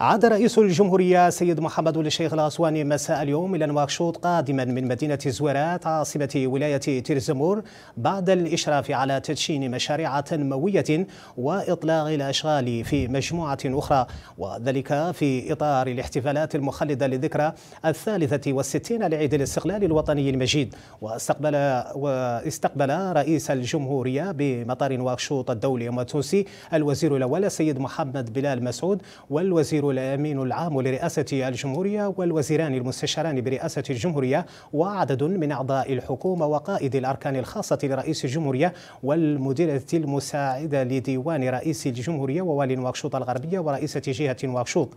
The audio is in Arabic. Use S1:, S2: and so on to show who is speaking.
S1: عاد رئيس الجمهورية سيد محمد الشيخ الأسواني مساء اليوم إلى نواكشوط قادما من مدينة زويرات عاصمة ولاية تيرزمور بعد الإشراف على تدشين مشاريع تنموية وإطلاق الأشغال في مجموعة أخرى وذلك في إطار الاحتفالات المخلدة للذكرى الثالثة والستين لعيد الاستقلال الوطني المجيد واستقبل واستقبل رئيس الجمهورية بمطار نواكشوط الدولي التونسي الوزير الأول السيد محمد بلال مسعود والوزير الأمين العام لرئاسة الجمهورية والوزيران المستشاران برئاسة الجمهورية وعدد من أعضاء الحكومة وقائد الأركان الخاصة لرئيس الجمهورية والمديرة المساعدة لديوان رئيس الجمهورية ووالي نواكشوط الغربية ورئيسة جهة نواكشوط